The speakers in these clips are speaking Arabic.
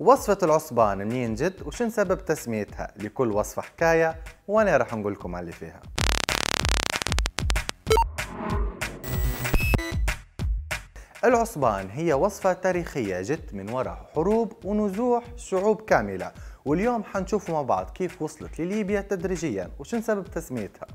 وصفة العصبان منين جد وشن سبب تسميتها لكل وصفة حكاية وانا رح نقول لكم اللي فيها العصبان هي وصفة تاريخية جت من وراء حروب ونزوح شعوب كاملة واليوم حنشوفوا مع بعض كيف وصلت لليبيا تدريجيا وشن سبب تسميتها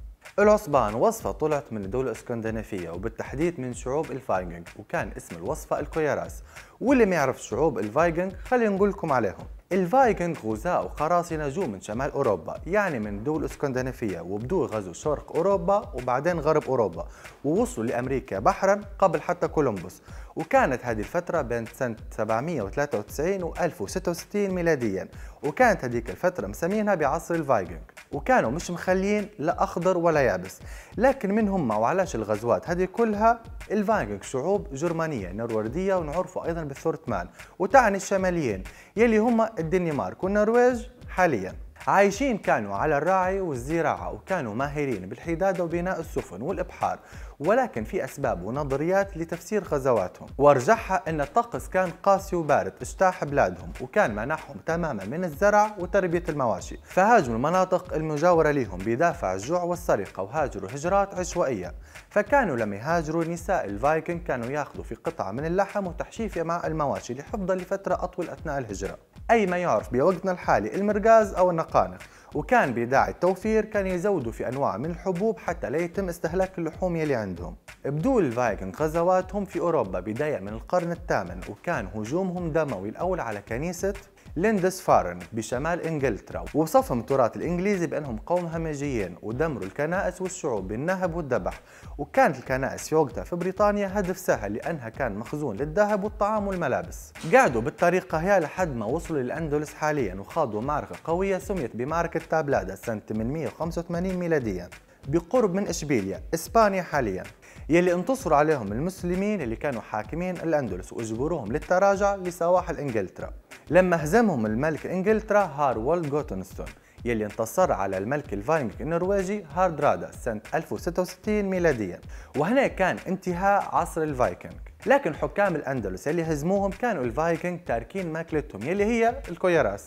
العصبان وصفة طلعت من الدولة الاسكندنافية وبالتحديد من شعوب الفايكنج وكان اسم الوصفة الكويراس واللي ما يعرف شعوب الفايكنج خلينا نقول لكم عليهم الفايكنج غزاة وقراصنة جو من شمال أوروبا يعني من دول الاسكندنافية وبدو غزو شرق أوروبا وبعدين غرب أوروبا ووصلوا لأمريكا بحرا قبل حتى كولومبوس وكانت هذه الفترة بين سنة 793 و 1066 ميلاديا وكانت هذيك الفترة مسمينها بعصر الفايكنج وكانوا مش مخليين لا اخضر ولا يابس لكن من هم وعلاش الغزوات هذه كلها الفايكنج شعوب جرمانيه نرويجيه ونعرفوا ايضا بالثورتمان وتعني الشماليين يلي هم الدنمارك والنرويج حاليا عايشين كانوا على الراعي والزراعة وكانوا ماهرين بالحدادة وبناء السفن والإبحار ولكن في أسباب ونظريات لتفسير غزواتهم وارجحها أن الطقس كان قاسي وبارد اجتاح بلادهم وكان منعهم تماما من الزرع وتربية المواشي فهاجموا المناطق المجاورة لهم بدافع الجوع والسرقة وهاجروا هجرات عشوائية فكانوا لما يهاجروا نساء الفايكنج كانوا ياخذوا في قطعة من اللحم وتحشيفها مع المواشي لحفظها لفترة أطول أثناء الهجرة أي ما يعرف بوقتنا الحالي المرقاز أو النقانق وكان بداعي التوفير كان يزودوا في أنواع من الحبوب حتى لا يتم استهلاك اللحوم يلي عندهم بدو الفايكنج غزواتهم في أوروبا بداية من القرن الثامن وكان هجومهم دموي الأول على كنيسة ليندس فارن بشمال انجلترا ووصفهم التراث الانجليزي بانهم قوم همجيين ودمروا الكنائس والشعوب بالنهب والذبح وكانت الكنائس في وقتها في بريطانيا هدف سهل لانها كان مخزون للذهب والطعام والملابس قعدوا بالطريقه هي لحد ما وصلوا للاندلس حاليا وخاضوا معركه قويه سميت بمعركه تابلادا سنه 885 ميلاديا بقرب من اشبيليا اسبانيا حاليا يلي انتصروا عليهم المسلمين اللي كانوا حاكمين الاندلس واجبروهم للتراجع لسواحل انجلترا لما هزمهم الملك انجلترا هارولد جوتنستون يلي انتصر على الملك الفايمك النرويجي هاردرادا سنة 1066 ميلاديا وهنا كان انتهاء عصر الفايكنج لكن حكام الأندلس يلي هزموهم كانوا الفايكنج تاركين ماكلتهم يلي هي الكويراس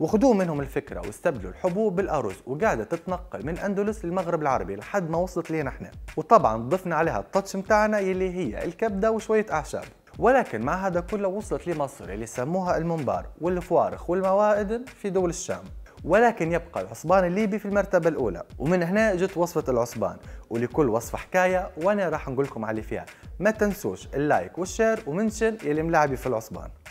وخدوه منهم الفكرة واستبدلوا الحبوب بالأرز وقاعدة تتنقل من أندلس للمغرب العربي لحد ما وصلت لينا احنا وطبعا ضفنا عليها التاتش متاعنا يلي هي الكبدة وشوية أعشاب ولكن مع هذا كله وصلت لمصر اللي سموها المنبار والفوارخ والموائدن في دول الشام ولكن يبقى العصبان الليبي في المرتبة الأولى ومن هنا جت وصفة العصبان ولكل وصفة حكاية وأنا راح نقولكم على اللي فيها ما تنسوش اللايك والشير ومنشن يلي ملاعبي في العصبان